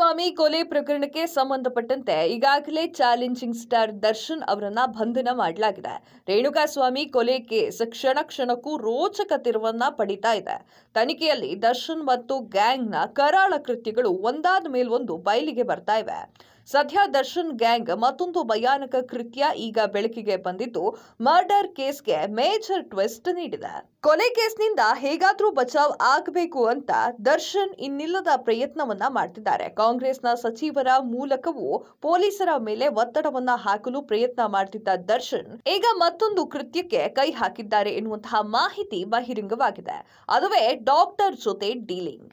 ಸ್ವಾಮಿ ಕೊಲೆ ಪ್ರಕರಣಕ್ಕೆ ಸಂಬಂಧಪಟ್ಟಂತೆ ಈಗಾಗಲೇ ಚಾಲೆಂಜಿಂಗ್ ಸ್ಟಾರ್ ದರ್ಶನ್ ಅವರನ್ನ ಬಂಧನ ಮಾಡಲಾಗಿದೆ ರೇಣುಕಾ ಸ್ವಾಮಿ ಕೊಲೆ ಕೇಸ್ ಕ್ಷಣ ಕ್ಷಣಕ್ಕೂ ರೋಚಕ ತಿರುವನ್ನ ಪಡಿತಾ ಇದೆ ತನಿಖೆಯಲ್ಲಿ ದರ್ಶನ್ ಮತ್ತು ಗ್ಯಾಂಗ್ನ ಕರಾಳ ಕೃತ್ಯಗಳು ಒಂದಾದ ಮೇಲೊಂದು ಬಯಲಿಗೆ ಬರ್ತಾ ಇವೆ ಸದ್ಯ ದರ್ಶನ್ ಗ್ಯಾಂಗ್ ಮತ್ತೊಂದು ಭಯಾನಕ ಕೃತ್ಯ ಈಗ ಬೆಳಕಿಗೆ ಬಂದಿದ್ದು ಮರ್ಡರ್ ಕೇಸ್ಗೆ ಮೇಜರ್ ಟ್ವಿಸ್ಟ್ ನೀಡಿದೆ ಕೊಲೆ ಕೇಸ್ನಿಂದ ಹೇಗಾದ್ರೂ ಬಚಾವ್ ಆಗಬೇಕು ಅಂತ ದರ್ಶನ್ ಇನ್ನಿಲ್ಲದ ಪ್ರಯತ್ನವನ್ನ ಮಾಡ್ತಿದ್ದಾರೆ ಕಾಂಗ್ರೆಸ್ನ ಸಚಿವರ ಮೂಲಕವೂ ಪೊಲೀಸರ ಮೇಲೆ ಒತ್ತಡವನ್ನ ಹಾಕಲು ಪ್ರಯತ್ನ ಮಾಡ್ತಿದ್ದ ದರ್ಶನ್ ಈಗ ಮತ್ತೊಂದು ಕೃತ್ಯಕ್ಕೆ ಕೈ ಹಾಕಿದ್ದಾರೆ ಎನ್ನುವಂತಹ ಮಾಹಿತಿ ಬಹಿರಂಗವಾಗಿದೆ ಅದುವೇ ಡಾಕ್ಟರ್ ಜೊತೆ ಡೀಲಿಂಗ್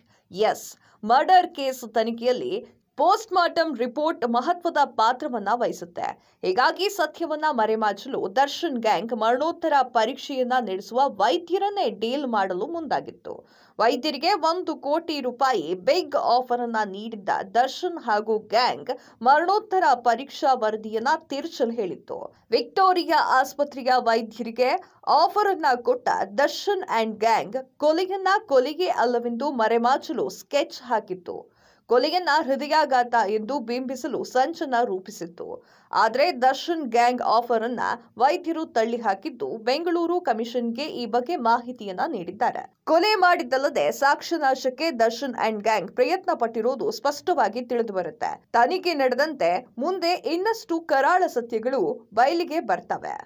ಎಸ್ ಮರ್ಡರ್ ಕೇಸ್ ತನಿಖೆಯಲ್ಲಿ ಪೋಸ್ಟ್ ಮಾರ್ಟಮ್ ರಿಪೋರ್ಟ್ ಮಹತ್ವದ ಪಾತ್ರವನ್ನ ವಹಿಸುತ್ತೆ ಹೀಗಾಗಿ ಸತ್ಯವನ್ನ ಮರೆಮಾಚಲು ದರ್ಶನ್ ಗ್ಯಾಂಗ್ ಮರಣೋತ್ತರ ಪರೀಕ್ಷೆಯನ್ನ ನಡೆಸುವ ವೈದ್ಯರನ್ನೇ ಡೀಲ್ ಮಾಡಲು ಮುಂದಾಗಿತ್ತು ವೈದ್ಯರಿಗೆ ಒಂದು ಕೋಟಿ ರೂಪಾಯಿ ಬಿಗ್ ಆಫರ್ ಅನ್ನ ನೀಡಿದ್ದ ದರ್ಶನ್ ಹಾಗೂ ಗ್ಯಾಂಗ್ ಮರಣೋತ್ತರ ಪರೀಕ್ಷಾ ವರದಿಯನ್ನ ತಿರುಚಲು ಹೇಳಿತ್ತು ವಿಕ್ಟೋರಿಯಾ ಆಸ್ಪತ್ರೆಯ ವೈದ್ಯರಿಗೆ ಆಫರ್ ಅನ್ನ ಕೊಟ್ಟ ದರ್ಶನ್ ಅಂಡ್ ಗ್ಯಾಂಗ್ ಕೊಲೆಯನ್ನ ಕೊಲೆಗೆ ಅಲ್ಲವೆಂದು ಮರೆಮಾಚಲು ಸ್ಕೆಚ್ ಹಾಕಿತ್ತು ಕೊಲೆಯನ್ನ ಹೃದಯಾಘಾತ ಎಂದು ಬಿಂಬಿಸಲು ಸಂಚನ ರೂಪಿಸಿತ್ತು ಆದರೆ ದರ್ಶನ್ ಗ್ಯಾಂಗ್ ಆಫರ್ ಅನ್ನ ವೈದ್ಯರು ತಳ್ಳಿ ಹಾಕಿದ್ದು ಬೆಂಗಳೂರು ಕಮಿಷನ್ಗೆ ಈ ಬಗ್ಗೆ ಮಾಹಿತಿಯನ್ನ ನೀಡಿದ್ದಾರೆ ಕೊಲೆ ಮಾಡಿದ್ದಲ್ಲದೆ ಸಾಕ್ಷ್ಯನಾಶಕ್ಕೆ ದರ್ಶನ್ ಅಂಡ್ ಗ್ಯಾಂಗ್ ಪ್ರಯತ್ನ ಪಟ್ಟಿರುವುದು ಸ್ಪಷ್ಟವಾಗಿ ತಿಳಿದು ಬರುತ್ತೆ ತನಿಖೆ ನಡೆದಂತೆ ಮುಂದೆ ಇನ್ನಷ್ಟು ಕರಾಳ ಸತ್ಯಗಳು ಬಯಲಿಗೆ ಬರ್ತವೆ